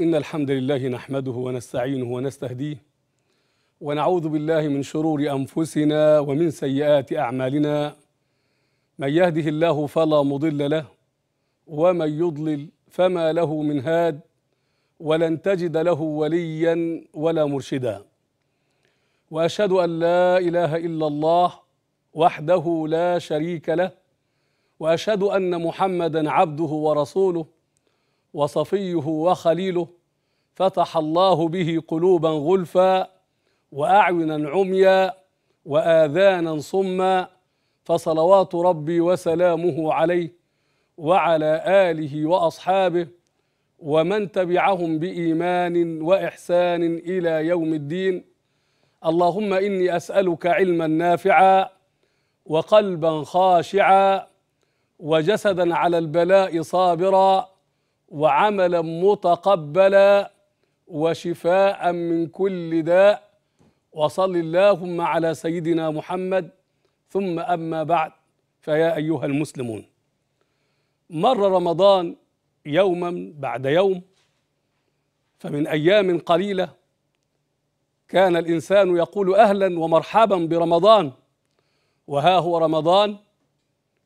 إن الحمد لله نحمده ونستعينه ونستهديه ونعوذ بالله من شرور أنفسنا ومن سيئات أعمالنا من يهده الله فلا مضل له ومن يضلل فما له من هاد ولن تجد له وليا ولا مرشدا واشهد ان لا اله الا الله وحده لا شريك له واشهد ان محمدا عبده ورسوله وصفيه وخليله فتح الله به قلوبا غلفا واعينا عميا واذانا صما فصلوات ربي وسلامه عليه وعلى اله واصحابه ومن تبعهم بايمان واحسان الى يوم الدين اللهم اني اسالك علما نافعا وقلبا خاشعا وجسدا على البلاء صابرا وعملا متقبلا وشفاء من كل داء وصل اللهم على سيدنا محمد ثم اما بعد فيا ايها المسلمون مر رمضان يوما بعد يوم فمن ايام قليله كان الانسان يقول اهلا ومرحبا برمضان وها هو رمضان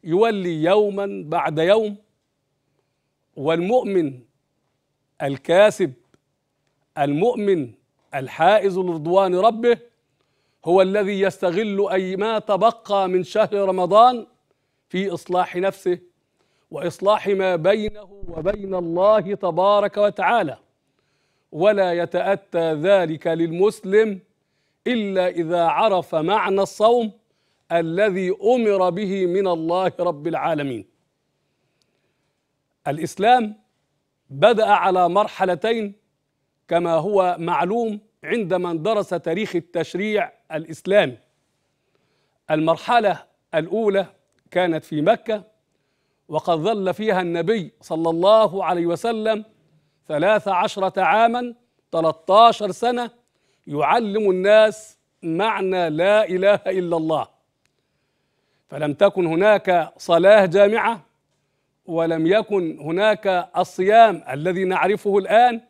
يولي يوما بعد يوم والمؤمن الكاسب المؤمن الحائز لرضوان ربه هو الذي يستغل اي ما تبقى من شهر رمضان في اصلاح نفسه واصلاح ما بينه وبين الله تبارك وتعالى ولا يتاتى ذلك للمسلم الا اذا عرف معنى الصوم الذي امر به من الله رب العالمين الإسلام بدأ على مرحلتين كما هو معلوم عند من درس تاريخ التشريع الإسلامي المرحلة الأولى كانت في مكة وقد ظل فيها النبي صلى الله عليه وسلم ثلاث عشرة عاما 13 سنة يعلم الناس معنى لا إله إلا الله فلم تكن هناك صلاة جامعة ولم يكن هناك الصيام الذي نعرفه الان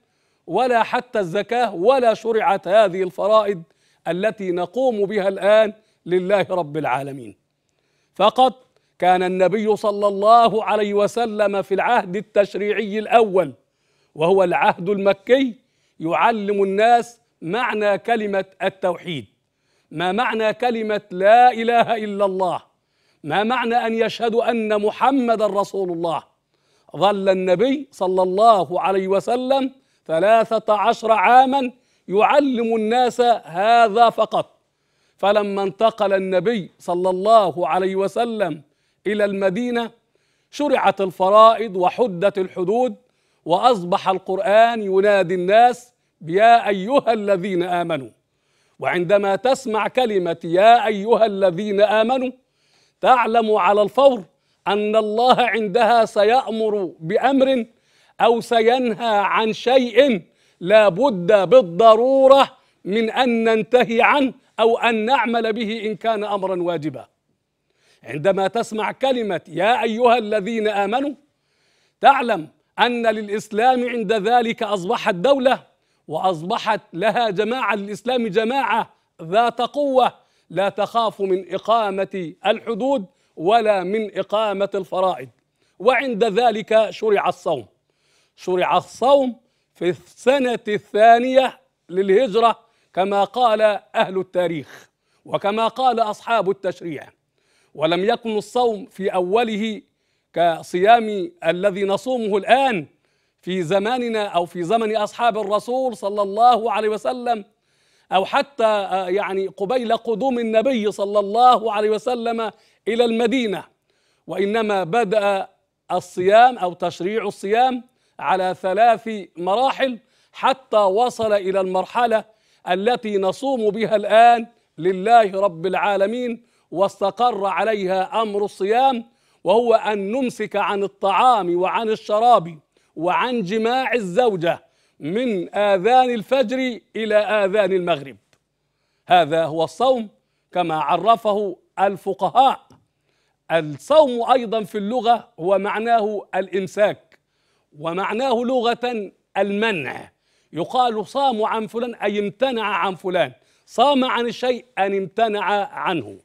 ولا حتى الزكاه ولا شرعت هذه الفرائض التي نقوم بها الان لله رب العالمين فقط كان النبي صلى الله عليه وسلم في العهد التشريعي الاول وهو العهد المكي يعلم الناس معنى كلمه التوحيد ما معنى كلمه لا اله الا الله ما معنى أن يشهدوا أن محمد رسول الله ظل النبي صلى الله عليه وسلم ثلاثة عشر عاما يعلم الناس هذا فقط فلما انتقل النبي صلى الله عليه وسلم إلى المدينة شرعت الفرائض وحدت الحدود وأصبح القرآن ينادي الناس يا أيها الذين آمنوا وعندما تسمع كلمة يا أيها الذين آمنوا تعلم على الفور ان الله عندها سيامر بامر او سينهى عن شيء لا بد بالضروره من ان ننتهي عنه او ان نعمل به ان كان امرا واجبا عندما تسمع كلمه يا ايها الذين امنوا تعلم ان للاسلام عند ذلك اصبحت دوله واصبحت لها جماعه للاسلام جماعه ذات قوه لا تخاف من إقامة الحدود ولا من إقامة الفرائض وعند ذلك شرع الصوم شرع الصوم في السنة الثانية للهجرة كما قال أهل التاريخ وكما قال أصحاب التشريع ولم يكن الصوم في أوله كصيام الذي نصومه الآن في زماننا أو في زمن أصحاب الرسول صلى الله عليه وسلم أو حتى آه، يعني قبيل قدوم النبي صلى الله عليه وسلم إلى المدينة وإنما بدأ الصيام أو تشريع الصيام على ثلاث مراحل حتى وصل إلى المرحلة التي نصوم بها الآن لله رب العالمين واستقر عليها أمر الصيام وهو أن نمسك عن الطعام وعن الشراب وعن جماع الزوجة من آذان الفجر إلى آذان المغرب هذا هو الصوم كما عرفه الفقهاء الصوم أيضا في اللغة هو معناه الإمساك ومعناه لغة المنع يقال صام عن فلان أي امتنع عن فلان صام عن الشيء أن امتنع عنه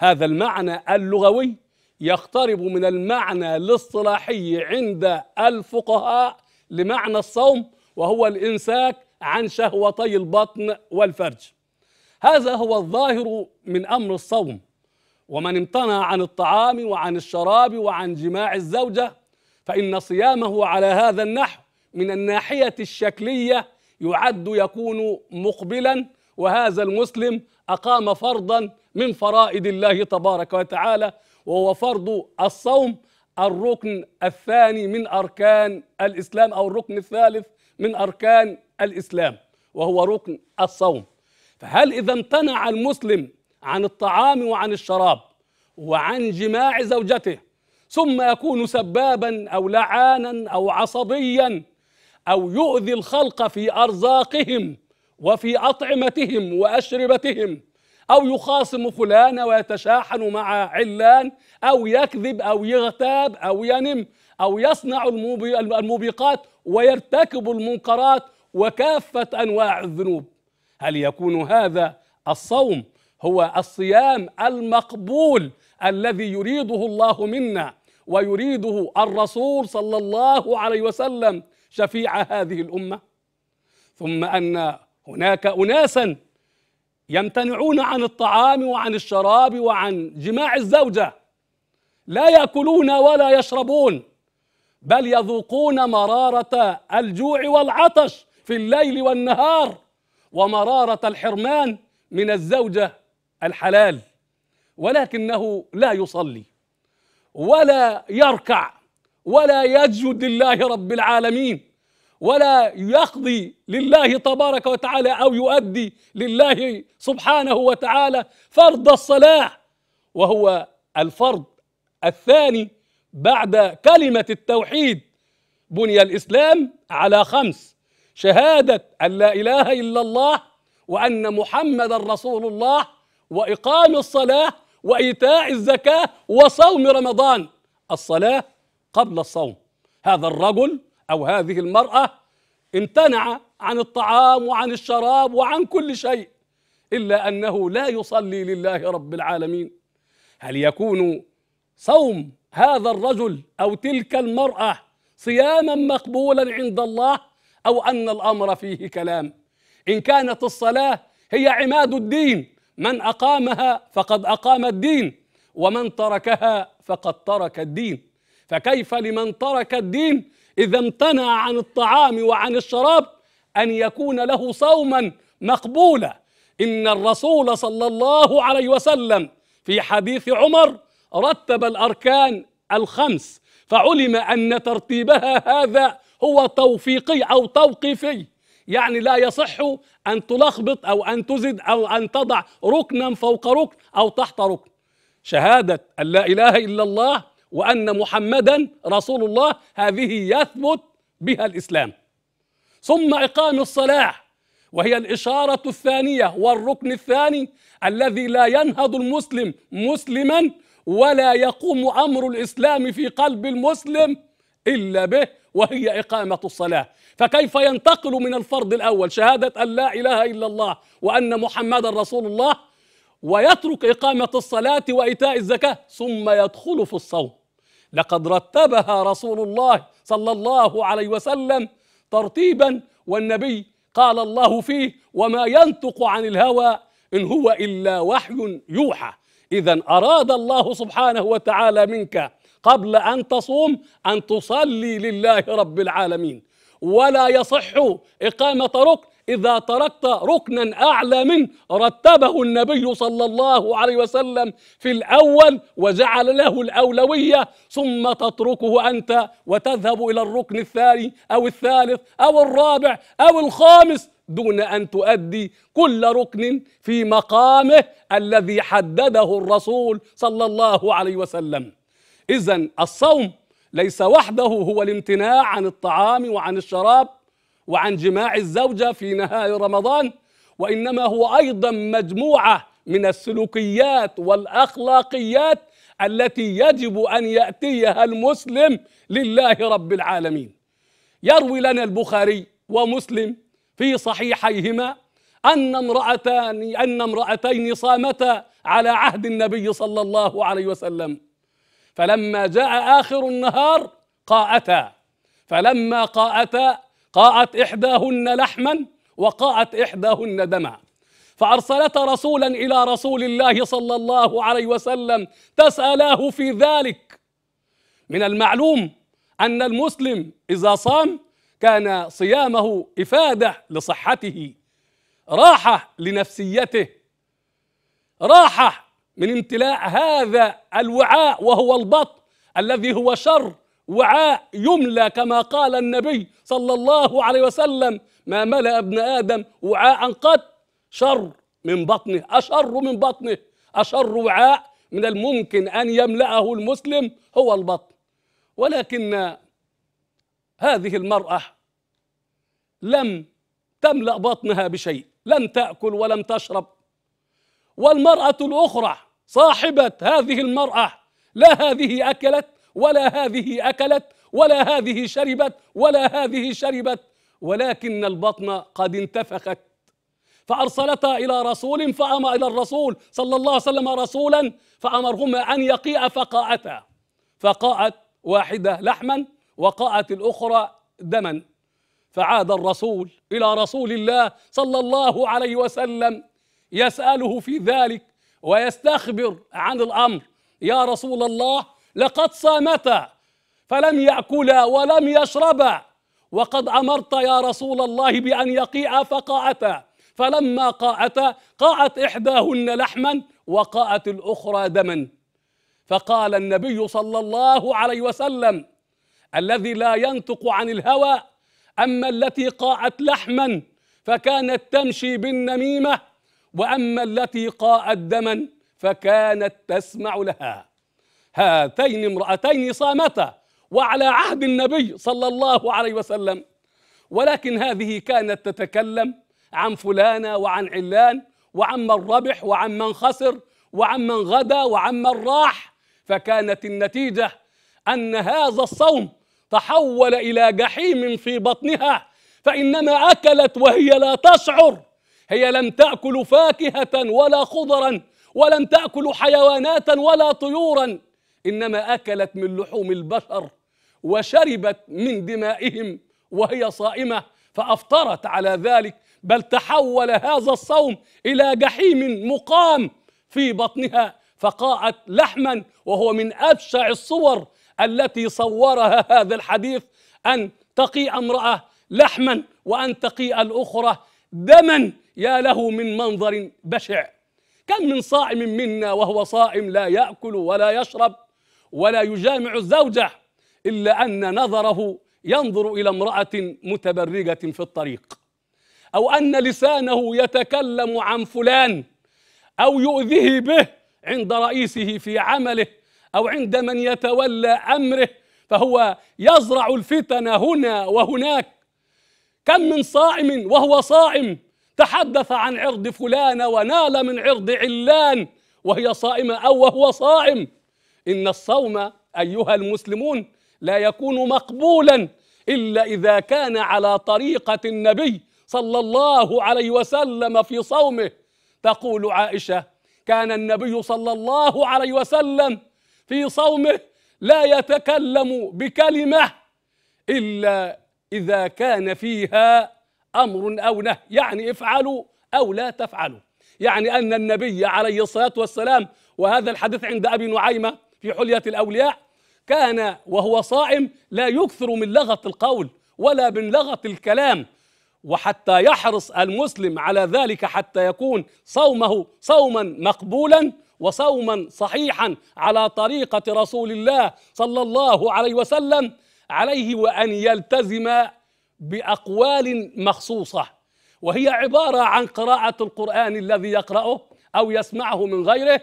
هذا المعنى اللغوي يقترب من المعنى الاصطلاحي عند الفقهاء لمعنى الصوم وهو الإمساك عن شهوتي البطن والفرج هذا هو الظاهر من أمر الصوم ومن امتنع عن الطعام وعن الشراب وعن جماع الزوجة فإن صيامه على هذا النحو من الناحية الشكلية يعد يكون مقبلا وهذا المسلم أقام فرضا من فرائض الله تبارك وتعالى وهو فرض الصوم الركن الثاني من أركان الإسلام أو الركن الثالث من أركان الإسلام وهو ركن الصوم فهل إذا امتنع المسلم عن الطعام وعن الشراب وعن جماع زوجته ثم يكون سبابا أو لعانا أو عصبيا أو يؤذي الخلق في أرزاقهم وفي أطعمتهم وأشربتهم أو يخاصم فلان ويتشاحن مع علان أو يكذب أو يغتاب أو ينم أو يصنع الموبقات ويرتكب المنكرات وكافه انواع الذنوب هل يكون هذا الصوم هو الصيام المقبول الذي يريده الله منا ويريده الرسول صلى الله عليه وسلم شفيع هذه الامه ثم ان هناك اناسا يمتنعون عن الطعام وعن الشراب وعن جماع الزوجه لا ياكلون ولا يشربون بل يذوقون مرارة الجوع والعطش في الليل والنهار ومرارة الحرمان من الزوجة الحلال ولكنه لا يصلي ولا يركع ولا يسجد لله رب العالمين ولا يقضي لله تبارك وتعالى او يؤدي لله سبحانه وتعالى فرض الصلاه وهو الفرض الثاني بعد كلمة التوحيد بني الإسلام على خمس شهادة أن لا إله إلا الله وأن محمد رسول الله وإقام الصلاة وإيتاء الزكاة وصوم رمضان الصلاة قبل الصوم هذا الرجل أو هذه المرأة امتنع عن الطعام وعن الشراب وعن كل شيء إلا أنه لا يصلي لله رب العالمين هل يكون صوم هذا الرجل او تلك المراه صياما مقبولا عند الله او ان الامر فيه كلام ان كانت الصلاه هي عماد الدين من اقامها فقد اقام الدين ومن تركها فقد ترك الدين فكيف لمن ترك الدين اذا امتنع عن الطعام وعن الشراب ان يكون له صوما مقبولا ان الرسول صلى الله عليه وسلم في حديث عمر رتب الاركان الخمس فعلم ان ترتيبها هذا هو توفيقي او توقيفي يعني لا يصح ان تلخبط او ان تزد او ان تضع ركنا فوق ركن او تحت ركن شهاده ان لا اله الا الله وان محمدا رسول الله هذه يثبت بها الاسلام ثم اقام الصلاه وهي الاشاره الثانيه والركن الثاني الذي لا ينهض المسلم مسلما ولا يقوم امر الاسلام في قلب المسلم الا به وهي اقامه الصلاه فكيف ينتقل من الفرض الاول شهاده ان لا اله الا الله وان محمدا رسول الله ويترك اقامه الصلاه وايتاء الزكاه ثم يدخل في الصوم لقد رتبها رسول الله صلى الله عليه وسلم ترتيبا والنبي قال الله فيه وما ينطق عن الهوى ان هو الا وحي يوحى إذا أراد الله سبحانه وتعالى منك قبل أن تصوم أن تصلي لله رب العالمين ولا يصح إقامة ركن إذا تركت ركنا أعلى منه رتبه النبي صلى الله عليه وسلم في الأول وجعل له الأولوية ثم تتركه أنت وتذهب إلى الركن الثاني أو الثالث أو الرابع أو الخامس دون أن تؤدي كل ركن في مقامه الذي حدده الرسول صلى الله عليه وسلم إذا الصوم ليس وحده هو الامتناع عن الطعام وعن الشراب وعن جماع الزوجة في نهار رمضان وإنما هو أيضا مجموعة من السلوكيات والأخلاقيات التي يجب أن يأتيها المسلم لله رب العالمين يروي لنا البخاري ومسلم في صحيحيهما أن امرأتان أن امرأتين صامتا على عهد النبي صلى الله عليه وسلم فلما جاء آخر النهار قاءتا فلما قاءتا قاءت إحداهن لحما وقاءت إحداهن دما فأرسلتا رسولا إلى رسول الله صلى الله عليه وسلم تسألاه في ذلك من المعلوم أن المسلم إذا صام كان صيامه إفادة لصحته راحة لنفسيته راحة من امتلاء هذا الوعاء وهو البطن الذي هو شر وعاء يملى كما قال النبي صلى الله عليه وسلم ما ملأ ابن آدم وعاء قط شر من بطنه أشر من بطنه أشر وعاء من الممكن أن يملأه المسلم هو البطن ولكن هذه المرأة لم تملأ بطنها بشيء لم تأكل ولم تشرب والمرأة الأخرى صاحبة هذه المرأة لا هذه أكلت ولا هذه أكلت ولا هذه شربت ولا هذه شربت ولكن البطن قد انتفخت فأرسلتا إلى رسول فأمر إلى الرسول صلى الله عليه وسلم رسولا فأمرهما أن يقيء فقاءتا فقاءت واحدة لحما وقعت الأخرى دما فعاد الرسول إلى رسول الله صلى الله عليه وسلم يسأله في ذلك ويستخبر عن الأمر يا رسول الله لقد صامتا فلم يأكلا ولم يشربا وقد أمرت يا رسول الله بأن يقيعا فقاعتا فلما قاعتا قاعت إحداهن لحما وقاعت الأخرى دما فقال النبي صلى الله عليه وسلم الذي لا ينطق عن الهوى أما التي قاعت لحما فكانت تمشي بالنميمة وأما التي قاعت دما فكانت تسمع لها هاتين امرأتين صامتا وعلى عهد النبي صلى الله عليه وسلم ولكن هذه كانت تتكلم عن فلانة وعن علان وعن من ربح وعن من خسر وعن من غدا وعن من راح فكانت النتيجة أن هذا الصوم تحول إلى جحيم في بطنها فإنما أكلت وهي لا تشعر هي لم تأكل فاكهة ولا خضرا ولم تأكل حيوانات ولا طيورا إنما أكلت من لحوم البشر وشربت من دمائهم وهي صائمة فأفطرت على ذلك بل تحول هذا الصوم إلى جحيم مقام في بطنها فقاعت لحما وهو من أبشع الصور التي صورها هذا الحديث أن تقي امرأة لحما وأن تقي الأخرى دما يا له من منظر بشع كم من صائم منا وهو صائم لا يأكل ولا يشرب ولا يجامع الزوجة إلا أن نظره ينظر إلى امرأة متبرجة في الطريق أو أن لسانه يتكلم عن فلان أو يؤذيه به عند رئيسه في عمله أو عند من يتولى أمره فهو يزرع الفتن هنا وهناك كم من صائم وهو صائم تحدث عن عرض فلان ونال من عرض علان وهي صائمة أو وهو صائم إن الصوم أيها المسلمون لا يكون مقبولا إلا إذا كان على طريقة النبي صلى الله عليه وسلم في صومه تقول عائشة كان النبي صلى الله عليه وسلم في صومه لا يتكلم بكلمه الا اذا كان فيها امر او نهي يعني افعلوا او لا تفعلوا يعني ان النبي عليه الصلاه والسلام وهذا الحديث عند ابي نعيمه في حليه الاولياء كان وهو صائم لا يكثر من لغه القول ولا من لغه الكلام وحتى يحرص المسلم على ذلك حتى يكون صومه صوما مقبولا وصوما صحيحا على طريقة رسول الله صلى الله عليه وسلم عليه وأن يلتزم بأقوال مخصوصة وهي عبارة عن قراءة القرآن الذي يقرأه أو يسمعه من غيره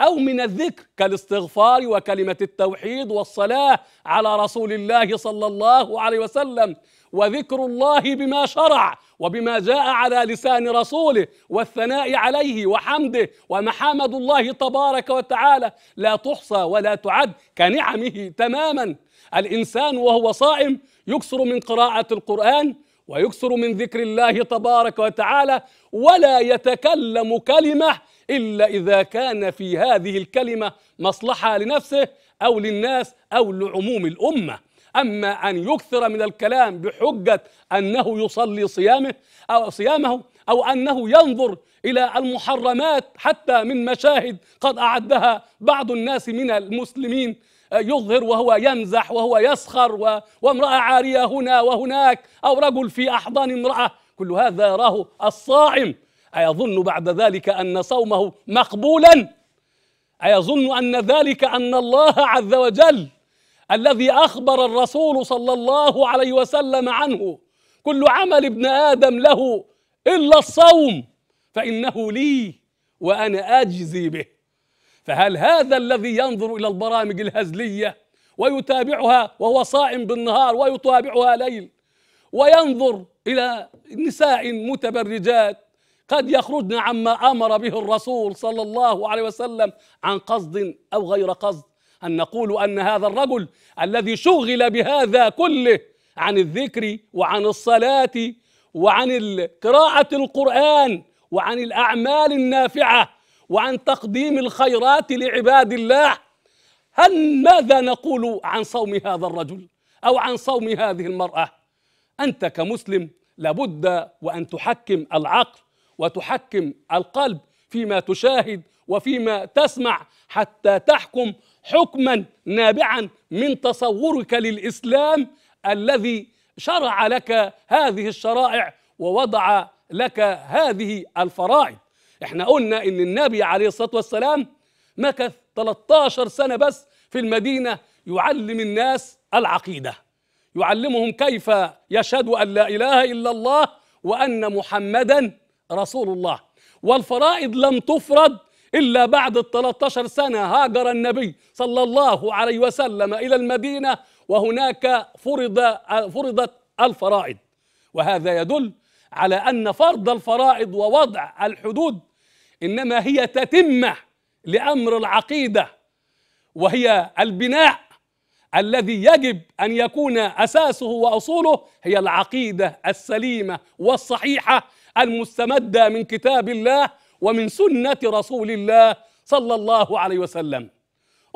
أو من الذكر كالاستغفار وكلمة التوحيد والصلاة على رسول الله صلى الله عليه وسلم وذكر الله بما شرع وبما جاء على لسان رسوله والثناء عليه وحمده ومحامد الله تبارك وتعالى لا تحصى ولا تعد كنعمه تماما الانسان وهو صائم يكثر من قراءه القران ويكثر من ذكر الله تبارك وتعالى ولا يتكلم كلمه الا اذا كان في هذه الكلمه مصلحه لنفسه او للناس او لعموم الامه أما أن يكثر من الكلام بحجة أنه يصلي صيامه أو صيامه أو أنه ينظر إلى المحرمات حتى من مشاهد قد أعدها بعض الناس من المسلمين آه، يظهر وهو يمزح وهو يسخر وامرأة عارية هنا وهناك أو رجل في أحضان امرأة كل هذا يراه الصائم أيظن بعد ذلك أن صومه مقبولا أيظن أن ذلك أن الله عز وجل الذي اخبر الرسول صلى الله عليه وسلم عنه كل عمل ابن ادم له الا الصوم فانه لي وانا اجزي به فهل هذا الذي ينظر الى البرامج الهزليه ويتابعها وهو صائم بالنهار ويتابعها ليل وينظر الى نساء متبرجات قد يخرجن عما امر به الرسول صلى الله عليه وسلم عن قصد او غير قصد أن نقول أن هذا الرجل الذي شغل بهذا كله عن الذكر وعن الصلاة وعن قراءة القرآن وعن الأعمال النافعة وعن تقديم الخيرات لعباد الله هل ماذا نقول عن صوم هذا الرجل أو عن صوم هذه المرأة أنت كمسلم لابد وأن تحكم العقل وتحكم القلب فيما تشاهد وفيما تسمع حتى تحكم حكما نابعا من تصورك للاسلام الذي شرع لك هذه الشرائع ووضع لك هذه الفرائض احنا قلنا ان النبي عليه الصلاه والسلام مكث 13 سنه بس في المدينه يعلم الناس العقيده يعلمهم كيف يشهدوا ان لا اله الا الله وان محمدا رسول الله والفرائض لم تفرض إلا بعد ال 13 سنة هاجر النبي صلى الله عليه وسلم إلى المدينة وهناك فرض فرضت الفرائض وهذا يدل على أن فرض الفرائض ووضع الحدود إنما هي تتمة لأمر العقيدة وهي البناء الذي يجب أن يكون أساسه وأصوله هي العقيدة السليمة والصحيحة المستمدة من كتاب الله ومن سنة رسول الله صلى الله عليه وسلم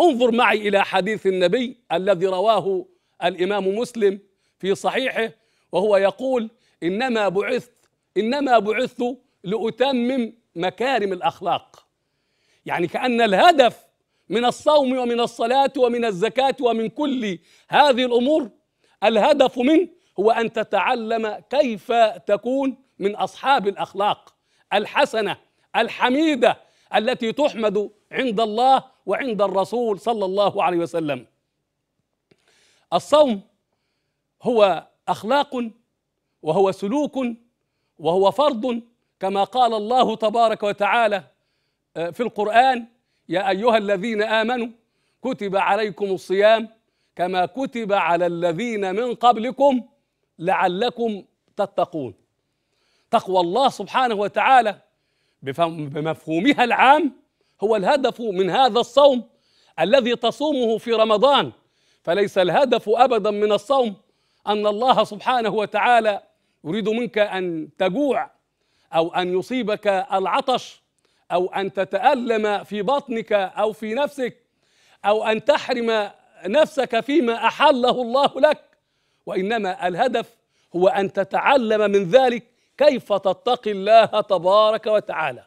انظر معي إلى حديث النبي الذي رواه الإمام مسلم في صحيحه وهو يقول إنما بعثت إنما بعثت لأتمم مكارم الأخلاق يعني كأن الهدف من الصوم ومن الصلاة ومن الزكاة ومن كل هذه الأمور الهدف منه هو أن تتعلم كيف تكون من أصحاب الأخلاق الحسنة الحميده التي تحمد عند الله وعند الرسول صلى الله عليه وسلم الصوم هو اخلاق وهو سلوك وهو فرض كما قال الله تبارك وتعالى آه، في القران يا ايها الذين امنوا كتب عليكم الصيام كما كتب على الذين من قبلكم لعلكم تتقون تقوى الله سبحانه وتعالى بمفهومها العام هو الهدف من هذا الصوم الذي تصومه في رمضان فليس الهدف ابدا من الصوم ان الله سبحانه وتعالى يريد منك ان تجوع او ان يصيبك العطش او ان تتالم في بطنك او في نفسك او ان تحرم نفسك فيما احله الله لك وانما الهدف هو ان تتعلم من ذلك كيف تتقي الله تبارك وتعالى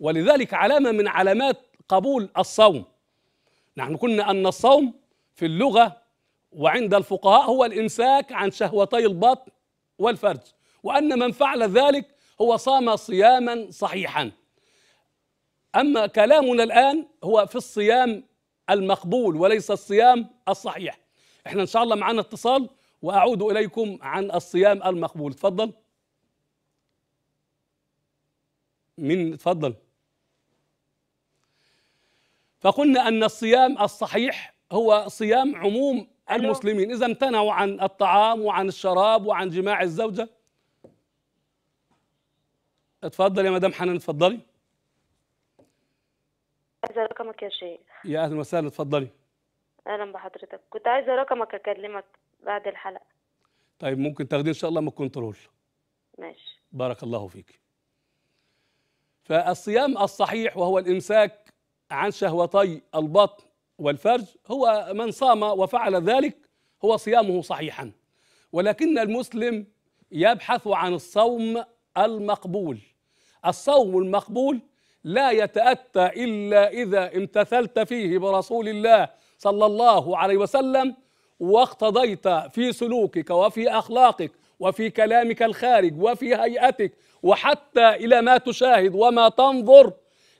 ولذلك علامة من علامات قبول الصوم نحن قلنا أن الصوم في اللغة وعند الفقهاء هو الإمساك عن شهوتي البطن والفرج وأن من فعل ذلك هو صام صياما صحيحا أما كلامنا الآن هو في الصيام المقبول وليس الصيام الصحيح احنا إن شاء الله معنا اتصال وأعود إليكم عن الصيام المقبول تفضل من اتفضل فقلنا أن الصيام الصحيح هو صيام عموم المسلمين إذا امتنعوا عن الطعام وعن الشراب وعن جماع الزوجة اتفضل يا مدام حنان اتفضلي عايزة رقمك يا شيخ يا أهلا وسهلا اتفضلي أهلا بحضرتك كنت عايزة رقمك أكلمك بعد الحلقة طيب ممكن تاخديه إن شاء الله من الكنترول ماشي بارك الله فيك فالصيام الصحيح وهو الإمساك عن شهوتي البطن والفرج هو من صام وفعل ذلك هو صيامه صحيحا ولكن المسلم يبحث عن الصوم المقبول الصوم المقبول لا يتأتى إلا إذا امتثلت فيه برسول الله صلى الله عليه وسلم واقتضيت في سلوكك وفي أخلاقك وفي كلامك الخارج وفي هيئتك وحتى إلى ما تشاهد وما تنظر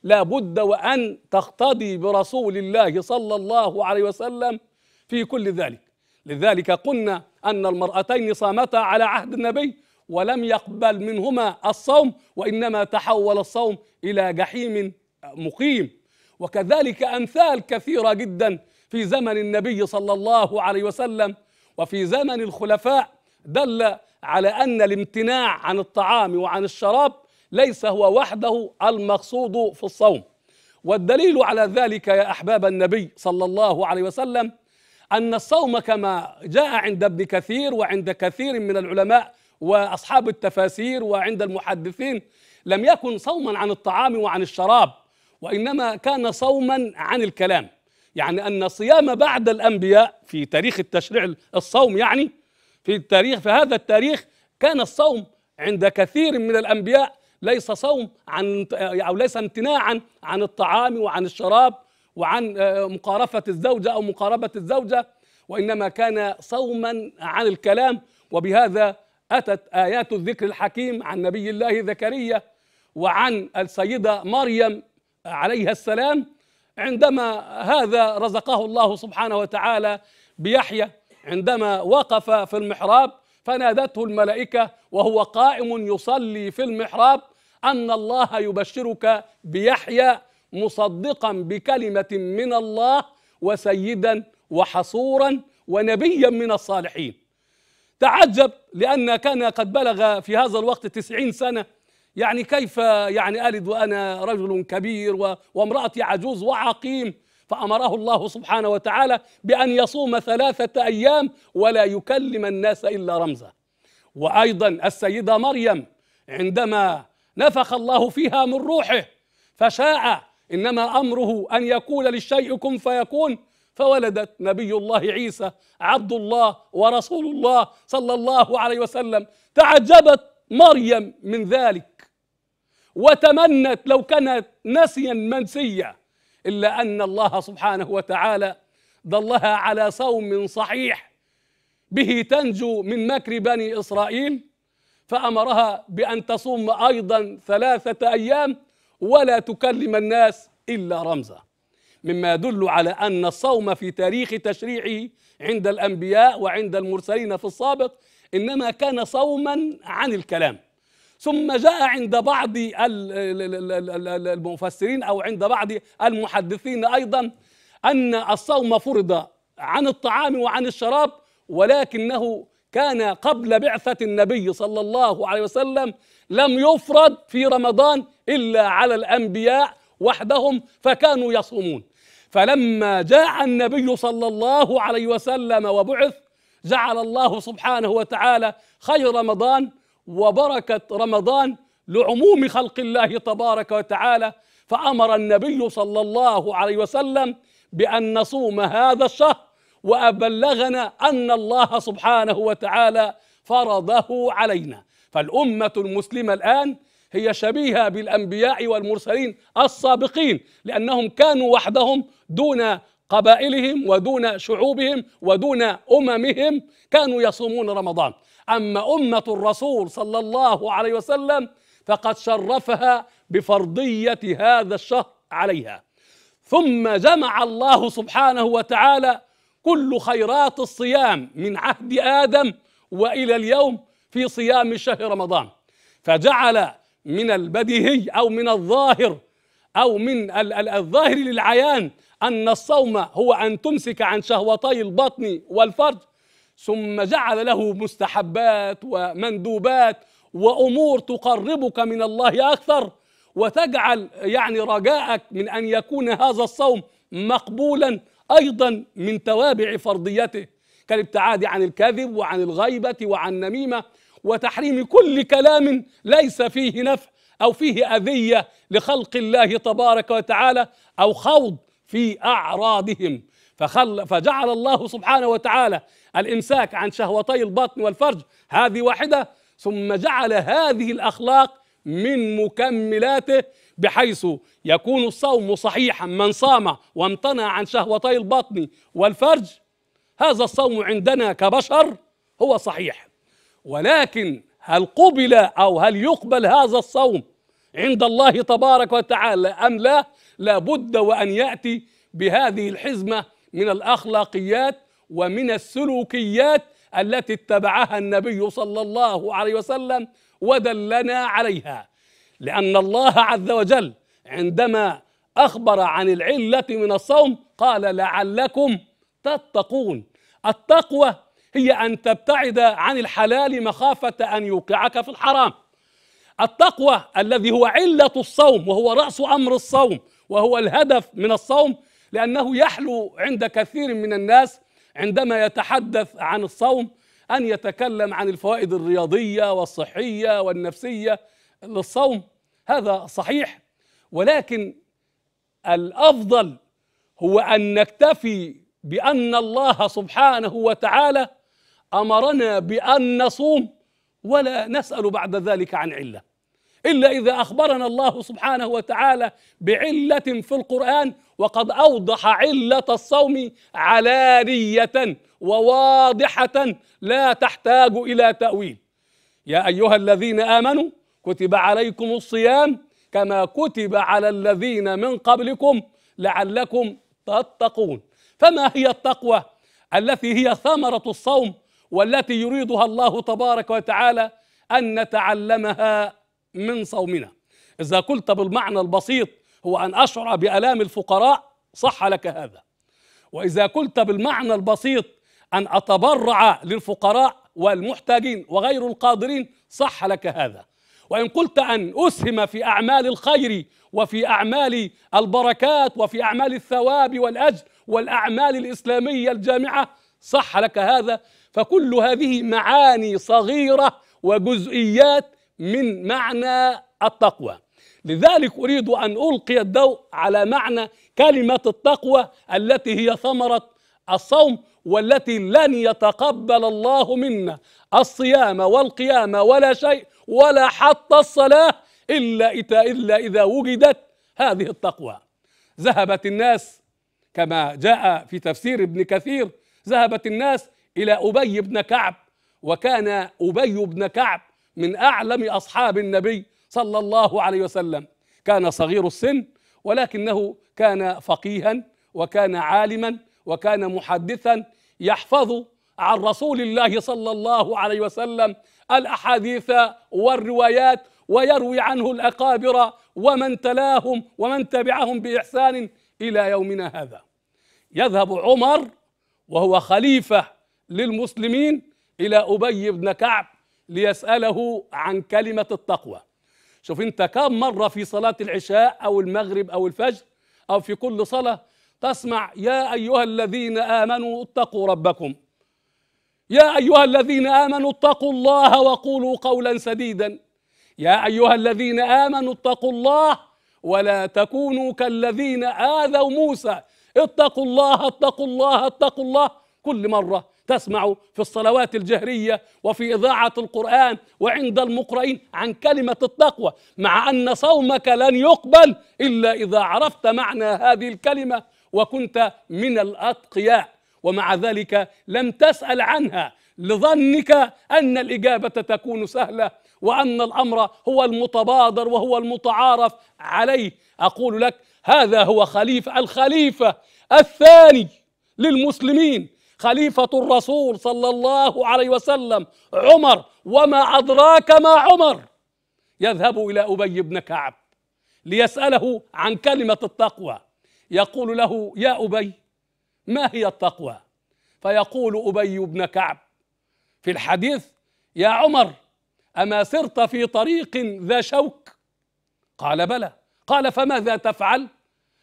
لا بد وأن تقتدي برسول الله صلى الله عليه وسلم في كل ذلك لذلك قلنا أن المرأتين صامتا على عهد النبي ولم يقبل منهما الصوم وإنما تحول الصوم إلى جحيم مقيم وكذلك أمثال كثيرة جدا في زمن النبي صلى الله عليه وسلم وفي زمن الخلفاء دل على أن الامتناع عن الطعام وعن الشراب ليس هو وحده المقصود في الصوم والدليل على ذلك يا أحباب النبي صلى الله عليه وسلم أن الصوم كما جاء عند ابن كثير وعند كثير من العلماء وأصحاب التفاسير وعند المحدثين لم يكن صوما عن الطعام وعن الشراب وإنما كان صوما عن الكلام يعني أن صيام بعد الأنبياء في تاريخ التشريع الصوم يعني في التاريخ في هذا التاريخ كان الصوم عند كثير من الأنبياء ليس صوم عن أو ليس امتناعا عن الطعام وعن الشراب وعن آه، مقارفة الزوجة أو مقاربة الزوجة وإنما كان صوما عن الكلام وبهذا أتت آيات الذكر الحكيم عن نبي الله زكريا وعن السيدة مريم عليها السلام عندما هذا رزقه الله سبحانه وتعالى بيحيى عندما وقف في المحراب فنادته الملائكة وهو قائم يصلي في المحراب أن الله يبشرك بيحيى مصدقا بكلمة من الله وسيدا وحصورا ونبيا من الصالحين تعجب لأن كان قد بلغ في هذا الوقت تسعين سنة يعني كيف يعني ألد وأنا رجل كبير وامرأتي عجوز وعقيم فأمره الله سبحانه وتعالى بأن يصوم ثلاثة أيام ولا يكلم الناس إلا رمزا وأيضا السيدة مريم عندما نفخ الله فيها من روحه فشاء إنما أمره أن يقول للشيء كن فيكون فولدت نبي الله عيسى عبد الله ورسول الله صلى الله عليه وسلم تعجبت مريم من ذلك وتمنت لو كانت نسيا منسيا إلا أن الله سبحانه وتعالى دلها على صوم صحيح به تنجو من مكر بني إسرائيل فأمرها بأن تصوم أيضا ثلاثة أيام ولا تكلم الناس إلا رمزا مما يدل على أن الصوم في تاريخ تشريعه عند الأنبياء وعند المرسلين في السابق إنما كان صوما عن الكلام ثم جاء عند بعض المفسرين او عند بعض المحدثين ايضا ان الصوم فرض عن الطعام وعن الشراب ولكنه كان قبل بعثه النبي صلى الله عليه وسلم لم يفرض في رمضان الا على الانبياء وحدهم فكانوا يصومون فلما جاء النبي صلى الله عليه وسلم وبعث جعل الله سبحانه وتعالى خير رمضان وبركه رمضان لعموم خلق الله تبارك وتعالى فامر النبي صلى الله عليه وسلم بان نصوم هذا الشهر وابلغنا ان الله سبحانه وتعالى فرضه علينا فالامه المسلمه الان هي شبيهه بالانبياء والمرسلين السابقين لانهم كانوا وحدهم دون قبائلهم ودون شعوبهم ودون اممهم كانوا يصومون رمضان أما أمة الرسول صلى الله عليه وسلم فقد شرفها بفرضية هذا الشهر عليها ثم جمع الله سبحانه وتعالى كل خيرات الصيام من عهد آدم وإلى اليوم في صيام شهر رمضان فجعل من البديهي أو من الظاهر أو من الظاهر للعيان أن الصوم هو أن تمسك عن شهوتي البطن والفرج ثم جعل له مستحبات ومندوبات وامور تقربك من الله اكثر وتجعل يعني رجاءك من ان يكون هذا الصوم مقبولا ايضا من توابع فرضيته كالابتعاد عن الكذب وعن الغيبه وعن النميمه وتحريم كل كلام ليس فيه نفع او فيه اذيه لخلق الله تبارك وتعالى او خوض في اعراضهم فخل فجعل الله سبحانه وتعالى الامساك عن شهوتي البطن والفرج هذه واحده ثم جعل هذه الاخلاق من مكملاته بحيث يكون الصوم صحيحا من صام وامتنع عن شهوتي البطن والفرج هذا الصوم عندنا كبشر هو صحيح ولكن هل قبل او هل يقبل هذا الصوم عند الله تبارك وتعالى ام لا لابد وان ياتي بهذه الحزمه من الاخلاقيات ومن السلوكيات التي اتبعها النبي صلى الله عليه وسلم ودلنا عليها لان الله عز وجل عندما اخبر عن العله من الصوم قال لعلكم تتقون التقوى هي ان تبتعد عن الحلال مخافه ان يوقعك في الحرام التقوى الذي هو عله الصوم وهو راس امر الصوم وهو الهدف من الصوم لأنه يحلو عند كثير من الناس عندما يتحدث عن الصوم أن يتكلم عن الفوائد الرياضية والصحية والنفسية للصوم هذا صحيح ولكن الأفضل هو أن نكتفي بأن الله سبحانه وتعالى أمرنا بأن نصوم ولا نسأل بعد ذلك عن عله الا اذا اخبرنا الله سبحانه وتعالى بعله في القران وقد اوضح عله الصوم علانيه وواضحه لا تحتاج الى تاويل يا ايها الذين امنوا كتب عليكم الصيام كما كتب على الذين من قبلكم لعلكم تتقون فما هي التقوى التي هي ثمره الصوم والتي يريدها الله تبارك وتعالى ان نتعلمها من صومنا إذا قلت بالمعنى البسيط هو أن أشعر بألام الفقراء صح لك هذا وإذا قلت بالمعنى البسيط أن أتبرع للفقراء والمحتاجين وغير القادرين صح لك هذا وإن قلت أن أسهم في أعمال الخير وفي أعمال البركات وفي أعمال الثواب والأجر والأعمال الإسلامية الجامعة صح لك هذا فكل هذه معاني صغيرة وجزئيات من معنى التقوى لذلك اريد ان القي الضوء على معنى كلمه التقوى التي هي ثمره الصوم والتي لن يتقبل الله منا الصيام والقيام ولا شيء ولا حتى الصلاه الا الا اذا وجدت هذه التقوى ذهبت الناس كما جاء في تفسير ابن كثير ذهبت الناس الى ابي بن كعب وكان ابي بن كعب من اعلم اصحاب النبي صلى الله عليه وسلم كان صغير السن ولكنه كان فقيها وكان عالما وكان محدثا يحفظ عن رسول الله صلى الله عليه وسلم الاحاديث والروايات ويروي عنه الاقابر ومن تلاهم ومن تبعهم باحسان الى يومنا هذا يذهب عمر وهو خليفه للمسلمين الى ابي بن كعب ليسأله عن كلمة التقوى شوف أنت كم مرة في صلاة العشاء أو المغرب أو الفجر أو في كل صلاة تسمع يا أيها الذين آمنوا اتقوا ربكم يا أيها الذين آمنوا اتقوا الله وقولوا قولا سديدا يا أيها الذين آمنوا اتقوا الله ولا تكونوا كالذين آذوا موسى اتقوا الله اتقوا الله اتقوا الله كل مرة تسمع في الصلوات الجهرية وفي إذاعة القرآن وعند المقرئين عن كلمة التقوى مع أن صومك لن يقبل إلا إذا عرفت معنى هذه الكلمة وكنت من الأتقياء ومع ذلك لم تسأل عنها لظنك أن الإجابة تكون سهلة وأن الأمر هو المتبادر وهو المتعارف عليه أقول لك هذا هو خليفة الخليفة الثاني للمسلمين خليفة الرسول صلى الله عليه وسلم عمر وما أدراك ما عمر يذهب إلى أبي بن كعب ليسأله عن كلمة التقوى يقول له يا أبي ما هي التقوى فيقول أبي بن كعب في الحديث يا عمر أما سرت في طريق ذا شوك قال بلى قال فماذا تفعل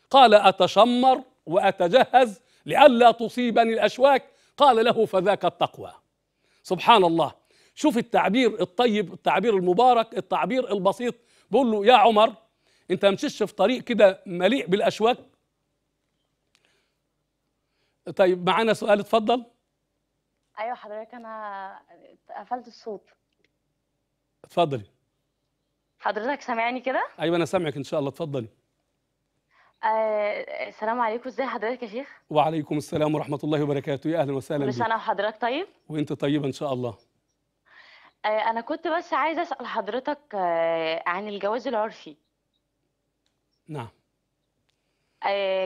قال أتشمر وأتجهز لئلا تصيبني الأشواك قال له فذاك التقوى سبحان الله شوف التعبير الطيب التعبير المبارك التعبير البسيط بقول له يا عمر انت مشيش في طريق كده مليء بالاشواك طيب معانا سؤال اتفضل ايوه حضرتك انا قفلت الصوت اتفضلي حضرتك سامعني كده ايوه انا سامعك ان شاء الله اتفضلي آه، السلام عليكم ازي حضرتك يا شيخ وعليكم السلام ورحمه الله وبركاته يا اهلا وسهلا مش انا وحضرتك طيب وانت طيبه ان شاء الله آه، انا كنت بس عايزه اسال حضرتك آه، عن الجواز العرفي نعم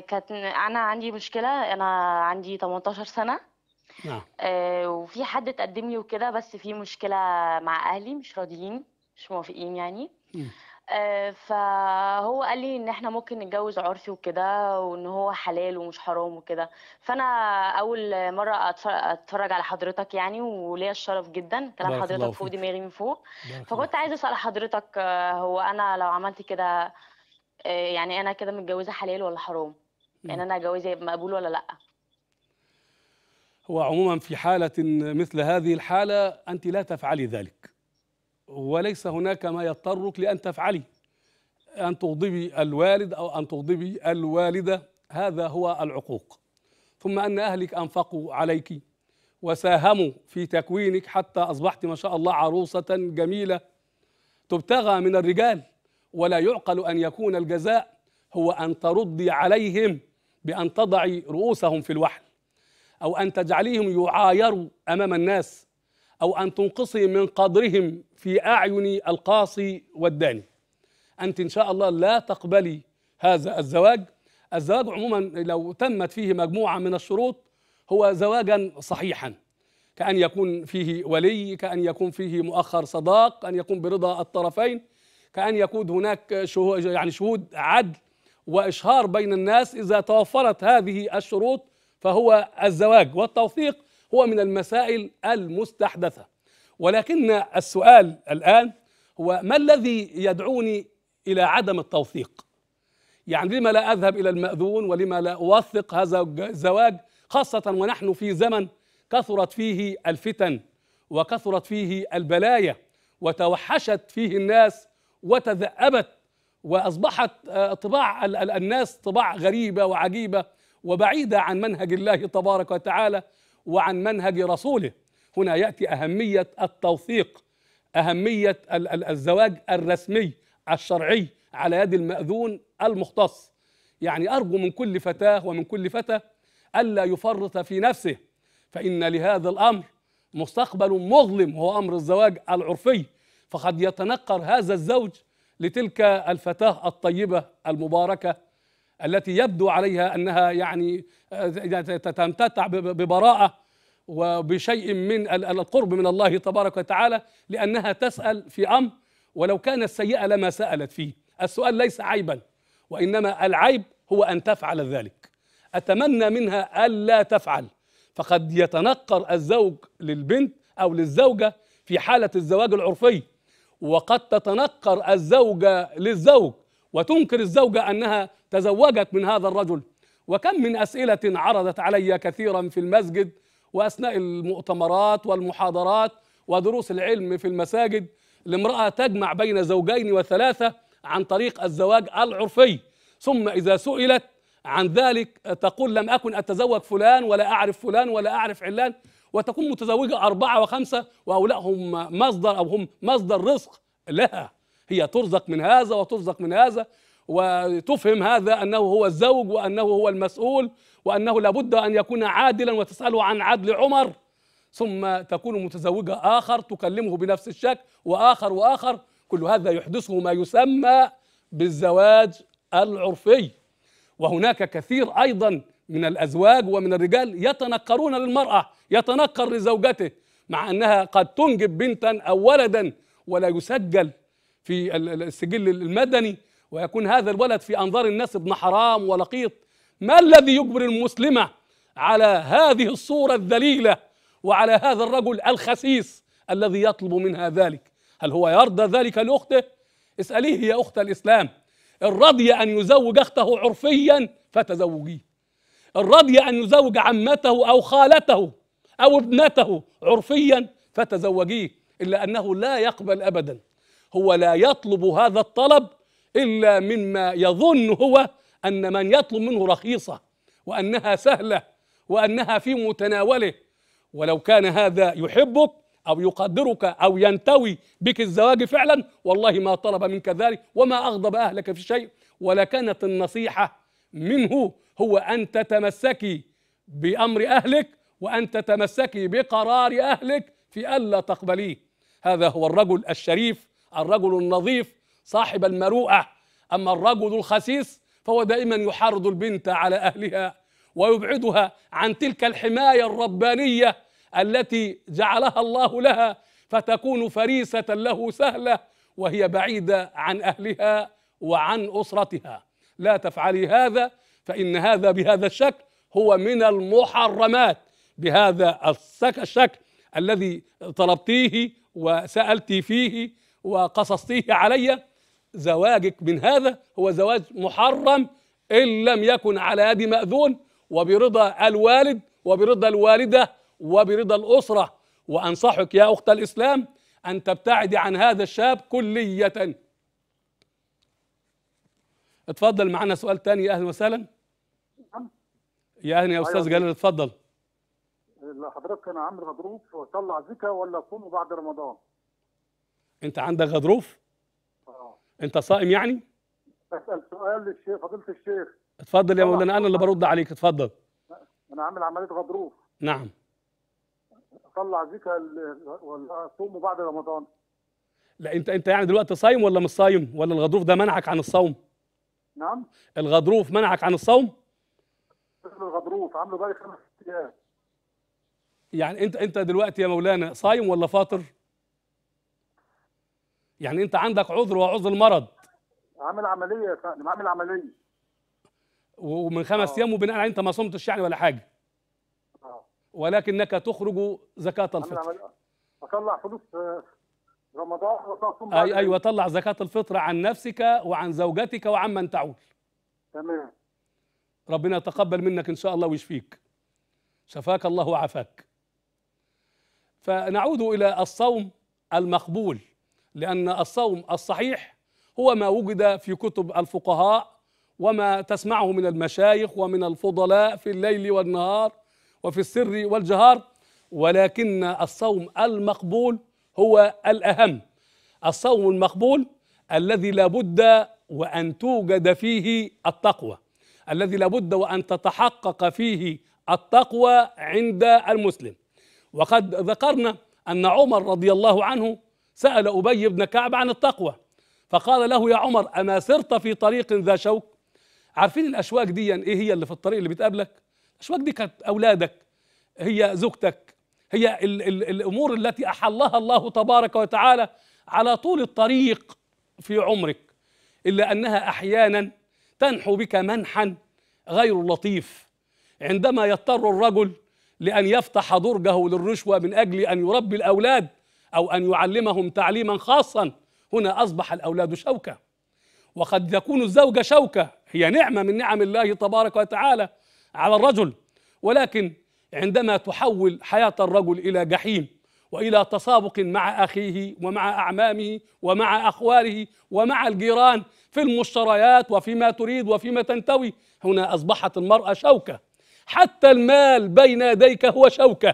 كانت انا عندي مشكله انا عندي 18 سنه نعم وفي حد اتقدم لي وكده بس في مشكله مع اهلي مش راضيين مش موافقين يعني م. آه، فهو قال لي ان احنا ممكن نتجوز عرفي وكده وان هو حلال ومش حرام وكده فانا اول مره اتفرج على حضرتك يعني وليا الشرف جدا كلام حضرتك فوق دماغي من فوق فكنت عايزه اسال حضرتك آه، هو انا لو عملت كده آه، يعني انا كده متجوزه حلال ولا حرام يعني انا جوازي مقبول ولا لا هو عموما في حاله مثل هذه الحاله انت لا تفعلي ذلك وليس هناك ما يضطرك لأن تفعلي أن تغضبي الوالد أو أن تغضبي الوالدة هذا هو العقوق ثم أن أهلك أنفقوا عليك وساهموا في تكوينك حتى أصبحت ما شاء الله عروسة جميلة تبتغى من الرجال ولا يعقل أن يكون الجزاء هو أن تردي عليهم بأن تضعي رؤوسهم في الوحل أو أن تجعليهم يعايروا أمام الناس أو أن تنقصي من قدرهم في أعين القاصي والداني أنت إن شاء الله لا تقبلي هذا الزواج الزواج عموما لو تمت فيه مجموعة من الشروط هو زواجا صحيحا كأن يكون فيه ولي كأن يكون فيه مؤخر صداق أن يكون برضا الطرفين كأن يكون هناك شهود يعني شهود عدل وإشهار بين الناس إذا توفرت هذه الشروط فهو الزواج والتوثيق هو من المسائل المستحدثة ولكن السؤال الآن هو ما الذي يدعوني إلى عدم التوثيق يعني لما لا أذهب إلى المأذون ولما لا أوثق هذا الزواج خاصة ونحن في زمن كثرت فيه الفتن وكثرت فيه البلايا وتوحشت فيه الناس وتذأبت واصبحت آه، طباع الناس طباع غريبه وعجيبه وبعيده عن منهج الله تبارك وتعالى وعن منهج رسوله هنا ياتي اهميه التوثيق اهميه الزواج الرسمي الشرعي على يد الماذون المختص يعني ارجو من كل فتاه ومن كل فتى الا يفرط في نفسه فان لهذا الامر مستقبل مظلم وهو امر الزواج العرفي فقد يتنقر هذا الزوج لتلك الفتاه الطيبه المباركه التي يبدو عليها انها يعني آه، تمتتع ببراءه وبشيء من القرب من الله تبارك وتعالى لانها تسال في امر ولو كانت سيئه لما سالت فيه السؤال ليس عيبا وانما العيب هو ان تفعل ذلك اتمنى منها الا تفعل فقد يتنقر الزوج للبنت او للزوجه في حاله الزواج العرفي وقد تتنقر الزوجه للزوج وتنكر الزوجة أنها تزوجت من هذا الرجل وكم من أسئلة عرضت علي كثيرا في المسجد وأثناء المؤتمرات والمحاضرات ودروس العلم في المساجد لامرأة تجمع بين زوجين وثلاثة عن طريق الزواج العرفي ثم إذا سئلت عن ذلك تقول لم أكن أتزوج فلان ولا أعرف فلان ولا أعرف علان وتكون متزوجة أربعة وخمسة وهؤلاء هم مصدر أو هم مصدر رزق لها هي ترزق من هذا وترزق من هذا وتفهم هذا انه هو الزوج وانه هو المسؤول وانه لابد ان يكون عادلا وتساله عن عدل عمر ثم تكون متزوجه اخر تكلمه بنفس الشكل واخر واخر كل هذا يحدثه ما يسمى بالزواج العرفي وهناك كثير ايضا من الازواج ومن الرجال يتنكرون للمراه يتنكر لزوجته مع انها قد تنجب بنتا او ولدا ولا يسجل في السجل المدني ويكون هذا الولد في أنظار الناس ابن حرام ولقيط ما الذي يجبر المسلمة على هذه الصورة الذليلة وعلى هذا الرجل الخسيس الذي يطلب منها ذلك هل هو يرضى ذلك لأخته اسأليه يا أخت الإسلام الرضي أن يزوج أخته عرفيا فتزوجيه الرضي أن يزوج عمته أو خالته أو ابنته عرفيا فتزوجيه إلا أنه لا يقبل أبدا هو لا يطلب هذا الطلب إلا مما يظن هو أن من يطلب منه رخيصة وأنها سهلة وأنها في متناوله ولو كان هذا يحبك أو يقدرك أو ينتوي بك الزواج فعلا والله ما طلب منك ذلك وما أغضب أهلك في شيء ولكانت النصيحة منه هو أن تتمسكي بأمر أهلك وأن تتمسكي بقرار أهلك في ألا تقبليه هذا هو الرجل الشريف الرجل النظيف صاحب المروءه اما الرجل الخسيس فهو دائما يحارض البنت على اهلها ويبعدها عن تلك الحمايه الربانيه التي جعلها الله لها فتكون فريسه له سهله وهي بعيده عن اهلها وعن اسرتها لا تفعلي هذا فان هذا بهذا الشكل هو من المحرمات بهذا الشكل الذي طلبتيه وسألتي فيه وقصصته علي زواجك من هذا هو زواج محرم إن لم يكن على يد مأذون وبرضا الوالد وبرضا الوالدة وبرضا الأسرة وأنصحك يا أخت الإسلام أن تبتعدي عن هذا الشاب كلية اتفضل معنا سؤال تاني أهلا وسهلا نعم. يا أهلا يا أستاذ أيوة. جلال اتفضل حضرتك أنا عامل مضروب وطلع زكا ولا صوم بعد رمضان انت عندك غضروف اه انت صائم يعني بسال سؤال للشيخ فضيله الشيخ اتفضل يا مولانا انا اللي برد عليك اتفضل انا عامل عمليه غضروف نعم اطلع زكا ولا اصومه بعد رمضان لا انت انت يعني دلوقتي صايم ولا مش صايم ولا الغضروف ده منعك عن الصوم نعم الغضروف منعك عن الصوم الغضروف عامله بقى خمس ايام يعني انت انت دلوقتي يا مولانا صايم ولا فاطر يعني انت عندك عذر وعذر المرض عامل عمليه يا فندم عامل عمليه ومن خمس آه. ايام وبناء عليه انت ما صمتش يعني ولا حاجه اه ولكنك تخرج زكاه الفطر اطلع فلوس رمضان أي ايوه طلع زكاه الفطر عن نفسك وعن زوجتك وعمن تعول تمام ربنا يتقبل منك ان شاء الله ويشفيك شفاك الله وعافاك فنعود الى الصوم المقبول لأن الصوم الصحيح هو ما وجد في كتب الفقهاء وما تسمعه من المشايخ ومن الفضلاء في الليل والنهار وفي السر والجهار ولكن الصوم المقبول هو الأهم الصوم المقبول الذي لابد وأن توجد فيه التقوى الذي لابد وأن تتحقق فيه التقوى عند المسلم وقد ذكرنا أن عمر رضي الله عنه سأل أبي بن كعب عن التقوى فقال له يا عمر أما سرت في طريق ذا شوك عارفين الأشواك دي يعني إيه هي اللي في الطريق اللي بتقابلك الأشواك دي كانت أولادك هي زوجتك هي الـ الـ الأمور التي أحلها الله تبارك وتعالى على طول الطريق في عمرك إلا أنها أحيانا تنحو بك منحا غير لطيف عندما يضطر الرجل لأن يفتح درجه للرشوة من أجل أن يربي الأولاد أو أن يعلمهم تعليما خاصا هنا أصبح الأولاد شوكة وقد تكون الزوجة شوكة هي نعمة من نعم الله تبارك وتعالى على الرجل ولكن عندما تحول حياة الرجل إلى جحيم وإلى تسابق مع أخيه ومع أعمامه ومع اخواله ومع الجيران في المشتريات وفيما تريد وفيما تنتوي هنا أصبحت المرأة شوكة حتى المال بين يديك هو شوكة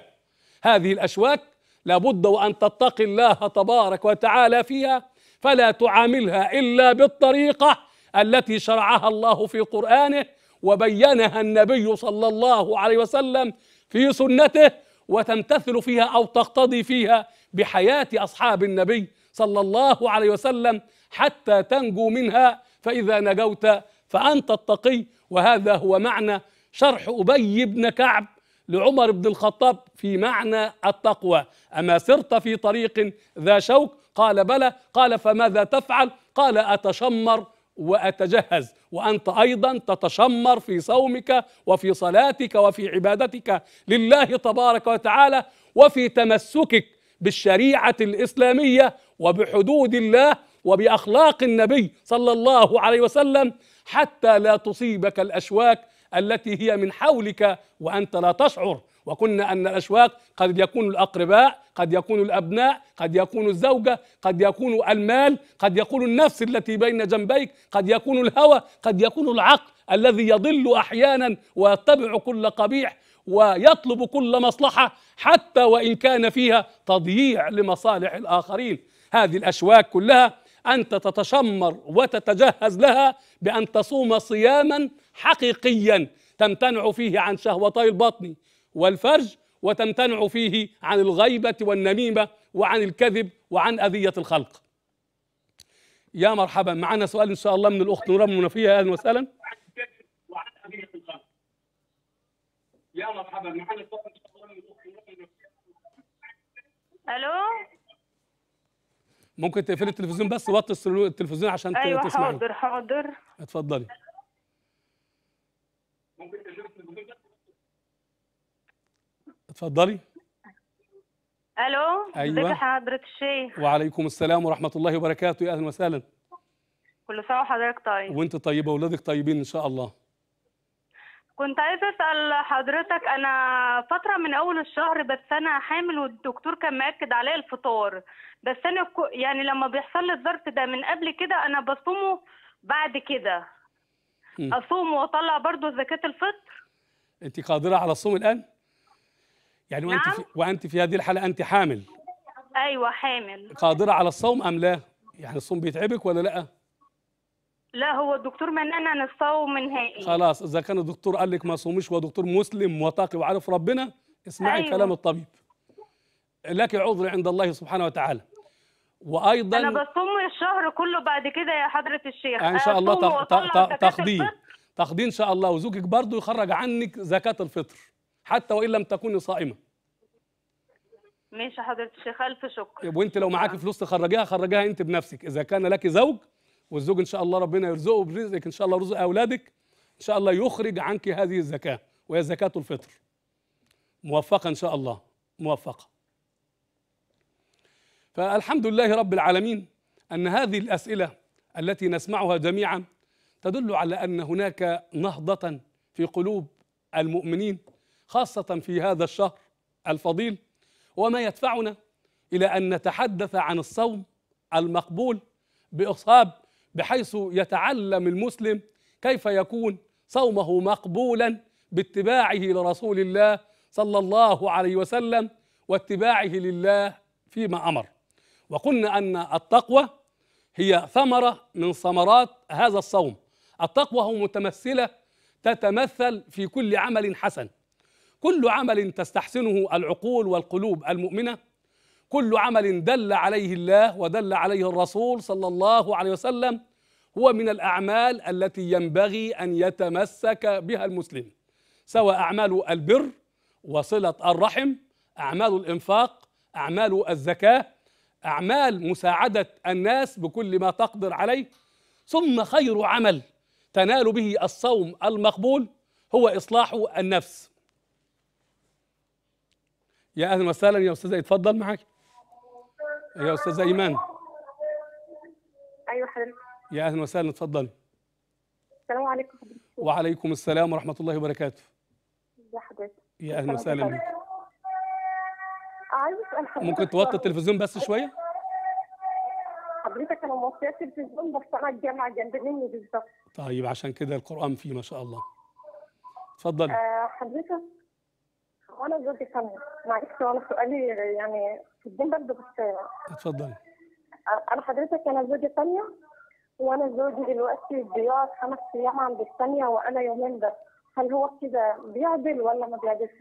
هذه الأشواك لابد وأن تتقي الله تبارك وتعالى فيها فلا تعاملها إلا بالطريقة التي شرعها الله في قرآنه وبينها النبي صلى الله عليه وسلم في سنته وتمتثل فيها أو تقتضي فيها بحياة أصحاب النبي صلى الله عليه وسلم حتى تنجو منها فإذا نجوت فأنت التقي وهذا هو معنى شرح أبي بن كعب لعمر بن الخطاب في معنى التقوى أما سرت في طريق ذا شوك قال بلى قال فماذا تفعل قال أتشمر وأتجهز وأنت أيضا تتشمر في صومك وفي صلاتك وفي عبادتك لله تبارك وتعالى وفي تمسكك بالشريعة الإسلامية وبحدود الله وبأخلاق النبي صلى الله عليه وسلم حتى لا تصيبك الأشواك التي هي من حولك وأنت لا تشعر وقلنا أن الأشواق قد يكون الأقرباء قد يكون الأبناء قد يكون الزوجة قد يكون المال قد يكون النفس التي بين جنبيك قد يكون الهوى قد يكون العقل الذي يضل أحيانا ويتبع كل قبيح ويطلب كل مصلحة حتى وإن كان فيها تضييع لمصالح الآخرين هذه الأشواك كلها أنت تتشمر وتتجهز لها بأن تصوم صياما حقيقيا تمتنع فيه عن شهوتي البطن والفرج وتمتنع فيه عن الغيبة والنميمة وعن الكذب وعن أذية الخلق يا مرحبا معنا سؤال إن شاء الله من الأخت نوران منفية أهلا وسهلا وعن أذية الخلق يا مرحبا معنا سؤال إن شاء الله من الأخت نوران ألو ممكن تقفلي التلفزيون بس وطي التلفزيون عشان أيوة تسمعي أيوة حاضر حاضر اتفضلي اتفضلي الو ايوه ازيك حضرتك الشيخ وعليكم السلام ورحمه الله وبركاته يا اهلا وسهلا كل سنه وحضرتك طيب وانت طيبه واولادك طيبين ان شاء الله كنت عايزه اسال حضرتك انا فتره من اول الشهر بس انا حامل والدكتور كان مأكد عليا الفطار بس انا يعني لما بيحصل لي الظرف ده من قبل كده انا بصومه بعد كده اصوم واطلع برضو زكاه الفطر انت قادره على الصوم الان يعني وانت نعم؟ في وانت في هذه الحاله انت حامل ايوه حامل قادره على الصوم ام لا يعني الصوم بيتعبك ولا لا لا هو الدكتور منعنا عن الصوم نهائي خلاص اذا كان الدكتور قال لك ما صومش ودكتور مسلم وطاقي وعارف ربنا اسمعي أيوة. كلام الطبيب لك عذر عند الله سبحانه وتعالى وايضا انا بصوم الشهر كله بعد كده يا حضره الشيخ ان شاء الله تقضيه تقضيه ان شاء الله وزوجك برضه يخرج عنك زكاه الفطر حتى وان لم تكوني صائمه ماشي حضره الشيخ الف شكر وانت لو معاكي فلوس تخرجيها خرجيها انت بنفسك اذا كان لك زوج والزوج ان شاء الله ربنا يرزقه برزقك ان شاء الله رزق اولادك ان شاء الله يخرج عنك هذه الزكاه وهي زكاه الفطر موفقه ان شاء الله موفقه فالحمد لله رب العالمين أن هذه الأسئلة التي نسمعها جميعا تدل على أن هناك نهضة في قلوب المؤمنين خاصة في هذا الشهر الفضيل وما يدفعنا إلى أن نتحدث عن الصوم المقبول بإصحاب بحيث يتعلم المسلم كيف يكون صومه مقبولا باتباعه لرسول الله صلى الله عليه وسلم واتباعه لله فيما امر وقلنا أن التقوى هي ثمرة من ثمرات هذا الصوم التقوى هو متمثلة تتمثل في كل عمل حسن كل عمل تستحسنه العقول والقلوب المؤمنة كل عمل دل عليه الله ودل عليه الرسول صلى الله عليه وسلم هو من الأعمال التي ينبغي أن يتمسك بها المسلم سواء أعمال البر وصلة الرحم أعمال الإنفاق أعمال الزكاة أعمال مساعدة الناس بكل ما تقدر عليه ثم خير عمل تنال به الصوم المقبول هو إصلاح النفس يا أهلا وسهلا يا أستاذة اتفضل معك يا أستاذة إيمان أيوة حضرتك يا أهلا وسهلا اتفضل السلام عليكم وعليكم السلام ورحمة الله وبركاته يا أهلا وسهلا بك عايز اسال حضرتك ممكن توطي التلفزيون بس شويه حضرتك انا موطيه التلفزيون بس انا الجامعه جنب مني بالظبط طيب عشان كده القران فيه ما شاء الله اتفضلي آه حضرتك وانا زوجي فني معلش وانا سؤالي يعني في الدين برضه بس اتفضلي آه، انا حضرتك انا زوجي فني وانا زوجي دلوقتي بيقعد خمس ايام عند الثانيه وانا يومين بس هل هو كده بيعدل ولا ما بيعدلش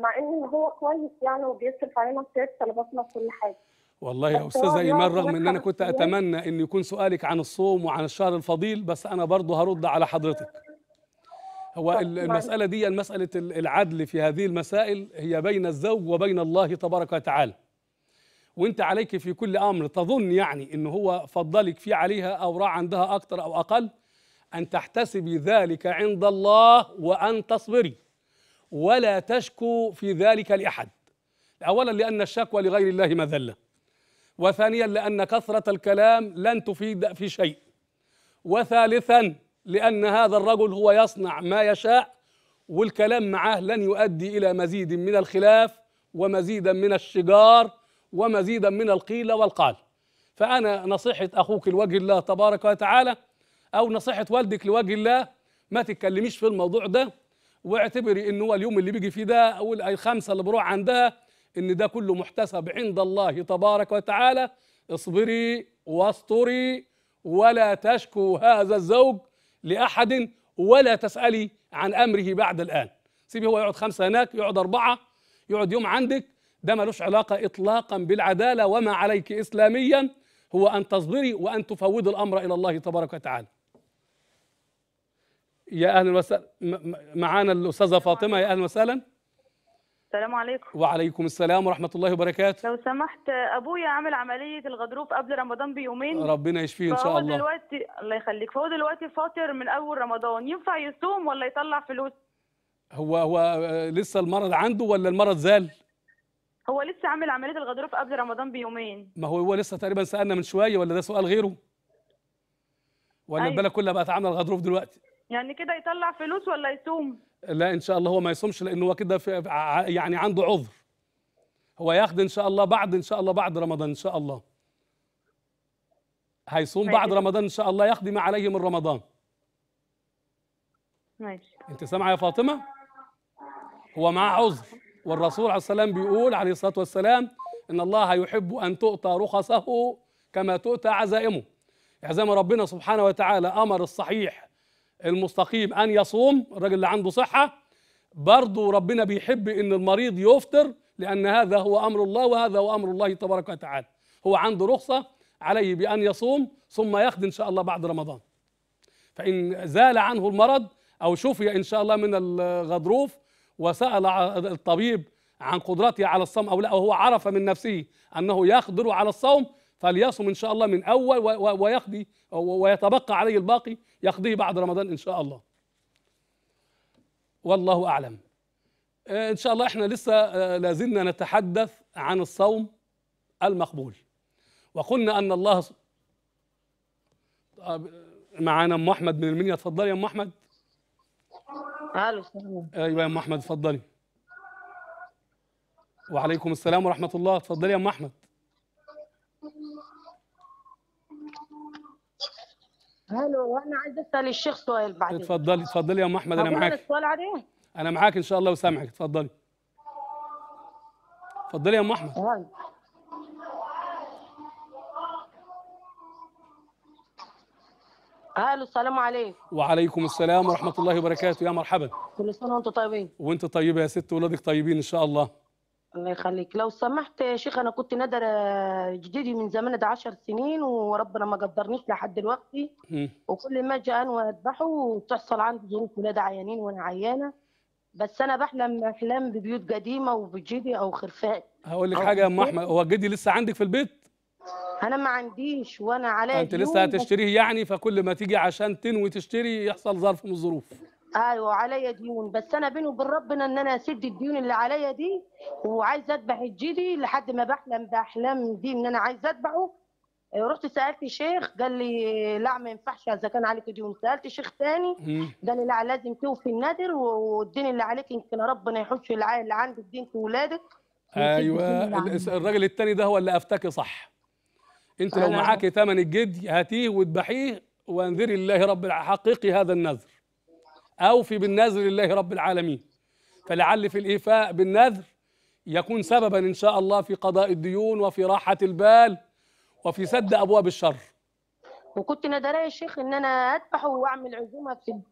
مع ان هو كويس يعني وبيصرف علينا وبيصرف طلباتنا كل حاجه والله يا استاذه ايمان يعني رغم ان انا كنت اتمنى ان يكون سؤالك عن الصوم وعن الشهر الفضيل بس انا برضه هرد على حضرتك هو المسألة دي مسألة العدل في هذه المسائل هي بين الزوج وبين الله تبارك وتعالى وانت عليك في كل امر تظن يعني ان هو فضلك فيه عليها او راح عندها أكثر او اقل أن تحتسبي ذلك عند الله وأن تصبري ولا تشكو في ذلك لأحد أولا لأن الشكوى لغير الله مذلة وثانيا لأن كثرة الكلام لن تفيد في شيء وثالثا لأن هذا الرجل هو يصنع ما يشاء والكلام معه لن يؤدي إلى مزيد من الخلاف ومزيدا من الشجار ومزيدا من القيل والقال فأنا نصيحة أخوك لوجه الله تبارك وتعالى او نصيحه والدك لوجه الله ما تتكلميش في الموضوع ده واعتبري ان هو اليوم اللي بيجي فيه ده او الخمسه اللي بروح عندها ان ده كله محتسب عند الله تبارك وتعالى اصبري واستري ولا تشكو هذا الزوج لاحد ولا تسالي عن امره بعد الان سيبي هو يقعد خمسه هناك يقعد اربعه يقعد يوم عندك ده ملوش علاقه اطلاقا بالعداله وما عليك اسلاميا هو ان تصبري وان تفوض الامر الى الله تبارك وتعالى يا اهلا وسهلا معانا الاستاذه فاطمه يا اهلا وسهلا السلام عليكم وعليكم السلام ورحمه الله وبركاته لو سمحت ابويا عامل عمليه الغضروف قبل رمضان بيومين ربنا يشفيه ان شاء الله فهو دلوقتي الله يخليك فهو دلوقتي فاطر من اول رمضان ينفع يصوم ولا يطلع فلوس هو هو آه، لسه المرض عنده ولا المرض زال هو لسه عامل عمليه الغضروف قبل رمضان بيومين ما هو هو لسه تقريبا سالنا من شويه ولا ده سؤال غيره ولا أيوة. بالك كلها بقت عامله الغضروف دلوقتي يعني كده يطلع فلوس ولا يصوم لا ان شاء الله هو ما يصومش لانه هو كده يعني عنده عذر هو ياخد ان شاء الله بعد ان شاء الله بعد رمضان ان شاء الله هيصوم بعد طيب. رمضان ان شاء الله ياخد ما عليه من رمضان ماشي انت سامعه يا فاطمه هو معاه عذر والرسول عليه السلام بيقول عليه الصلاه والسلام ان الله يحب ان تؤتى رخصه كما تؤتى عزائمه عزائم ربنا سبحانه وتعالى امر الصحيح المستقيم ان يصوم الراجل اللي عنده صحه برضه ربنا بيحب ان المريض يفطر لان هذا هو امر الله وهذا هو امر الله تبارك وتعالى هو عنده رخصه عليه بان يصوم ثم يخد ان شاء الله بعد رمضان فان زال عنه المرض او شفي ان شاء الله من الغضروف وسال الطبيب عن قدرته على الصوم او لا وهو عرف من نفسه انه يقدر على الصوم فليصم إن شاء الله من أول ويقضي ويتبقى عليه الباقي يقضيه بعد رمضان إن شاء الله والله أعلم آه، إن شاء الله إحنا لسه آه، لازلنا نتحدث عن الصوم المقبول وقلنا أن الله طيب، آه، معانا أم أحمد من المنيا اتفضلي يا أم أحمد ألو أيوة يا أم أحمد اتفضلي وعليكم السلام ورحمة الله اتفضلي يا أم أحمد الو انا عايز اسال الشيخ سؤال بعدين اتفضلي اتفضلي يا ام احمد انا معاك السؤال عليه انا معاك ان شاء الله وسامحك اتفضلي اتفضلي يا ام احمد اهلا السلام عليكم وعليكم السلام ورحمه الله وبركاته يا مرحبا كل سنه وانتم طيبين وانت طيبه يا ست ولادك طيبين ان شاء الله الله يخليك لو سمحت يا شيخ انا كنت ندر جديدي من زمان ده 10 سنين وربنا ما قدرنيش لحد دلوقتي وكل ما اجي انوى اذبحه وتحصل عندي ظروف ولاد عيانين وانا عيانه بس انا بحلم احلام ببيوت قديمه وبجدي او خرفان هقول لك حاجه يا ام احمد هو جدي لسه عندك في البيت؟ انا ما عنديش وانا عليا انت لسه هتشتريه يعني فكل ما تيجي عشان تنوي تشتري يحصل ظرف من الظروف ايوه عليا ديون بس انا بيني وبين ربنا ان انا اسد الديون اللي عليا دي وعايزه اذبح الجدي لحد ما بحلم باحلام دي ان انا عايزه اذبحه آه، رحت سالت شيخ قال لي لا ما ينفعش اذا كان عليك ديون سالت شيخ ثاني قال لي لا لازم توفي النذر والدين اللي عليك يمكن ربنا يحوش اللي عندك دي انت ولادك ايوه الراجل الثاني ده هو اللي افتكي صح انت لو معاكي ثمن الجدي هاتيه واذبحيه وانذري الله رب حقيقي هذا النذر أوفي بالنذر لله رب العالمين فلعل في الإيفاء بالنذر يكون سببا إن شاء الله في قضاء الديون وفي راحة البال وفي سد أبواب الشر وكنت ندري يا شيخ إن أنا أذبح وأعمل عزومة في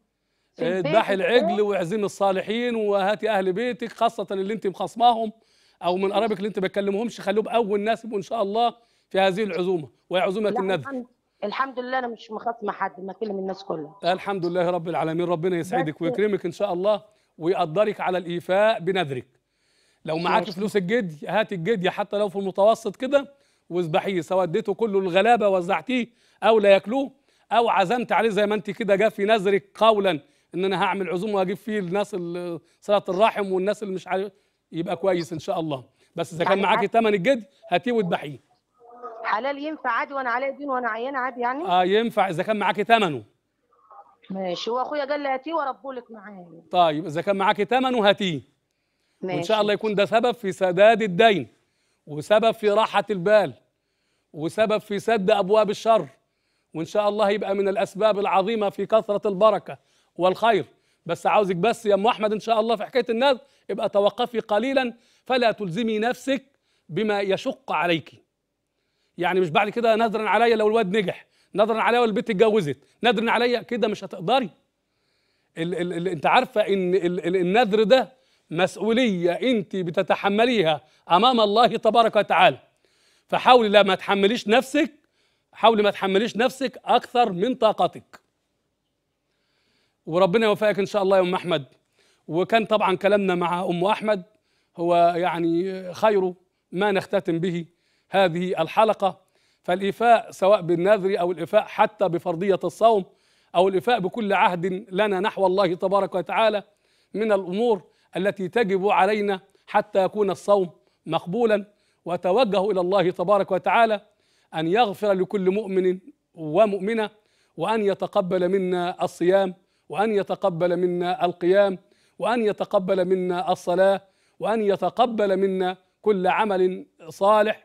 إيه، اذبح العجل واعزم الصالحين وهاتي اهل بيتك خاصه اللي انت مخصماهم او من قرايبك اللي انت بتكلمهمش خليهم اول ناس يبقوا ان شاء الله في هذه العزومه وهي عزومه النذر الحمد لله انا مش مخاصمه حد كلم الناس كلها الحمد لله رب العالمين ربنا يسعدك ويكرمك ان شاء الله ويقدرك على الايفاء بنذرك لو معاك فلوس الجدي هات الجدي حتى لو في المتوسط كده واذبحيه سواء اديته كله الغلابه وزعتيه او لا ياكلوه او عزمت عليه زي ما انت كده جاء في نذرك قولا ان انا هعمل عزومه واجيب فيه الناس صلاه الرحم والناس اللي مش عارف يبقى كويس ان شاء الله بس اذا كان يعني معاك ثمن الجدي هاتيه واذبحيه حلال ينفع عادي وانا عليا دين وانا عيانه عادي يعني اه ينفع اذا كان معاكي ثمنه ماشي هو اخويا قال لي هاتيه لك معايا طيب اذا كان معاكي ثمنه هاتيه ماشي وان شاء الله يكون ده سبب في سداد الدين وسبب في راحه البال وسبب في سد ابواب الشر وان شاء الله يبقى من الاسباب العظيمه في كثره البركه والخير بس عاوزك بس يا ام احمد ان شاء الله في حكايه النذر يبقى توقفي قليلا فلا تلزمي نفسك بما يشق عليكِ يعني مش بعد كده نذرا عليا لو الواد نجح نذرا عليا لو البنت اتجوزت نذرا عليا كده مش هتقدري ال ال ال انت عارفه ان ال ال النذر ده مسؤوليه انت بتتحمليها امام الله تبارك وتعالى فحاولي لا ما تحمليش نفسك حاولي ما تحمليش نفسك اكثر من طاقتك وربنا يوفقك ان شاء الله يا ام احمد وكان طبعا كلامنا مع ام احمد هو يعني خيره ما نختتم به هذه الحلقة فالإيفاء سواء بالنذر أو الإيفاء حتى بفرضية الصوم أو الإيفاء بكل عهد لنا نحو الله تبارك وتعالى من الأمور التي تجب علينا حتى يكون الصوم مقبولا وتوجه إلى الله تبارك وتعالى أن يغفر لكل مؤمن ومؤمنة وأن يتقبل منا الصيام وأن يتقبل منا القيام وأن يتقبل منا الصلاة وأن يتقبل منا كل عمل صالح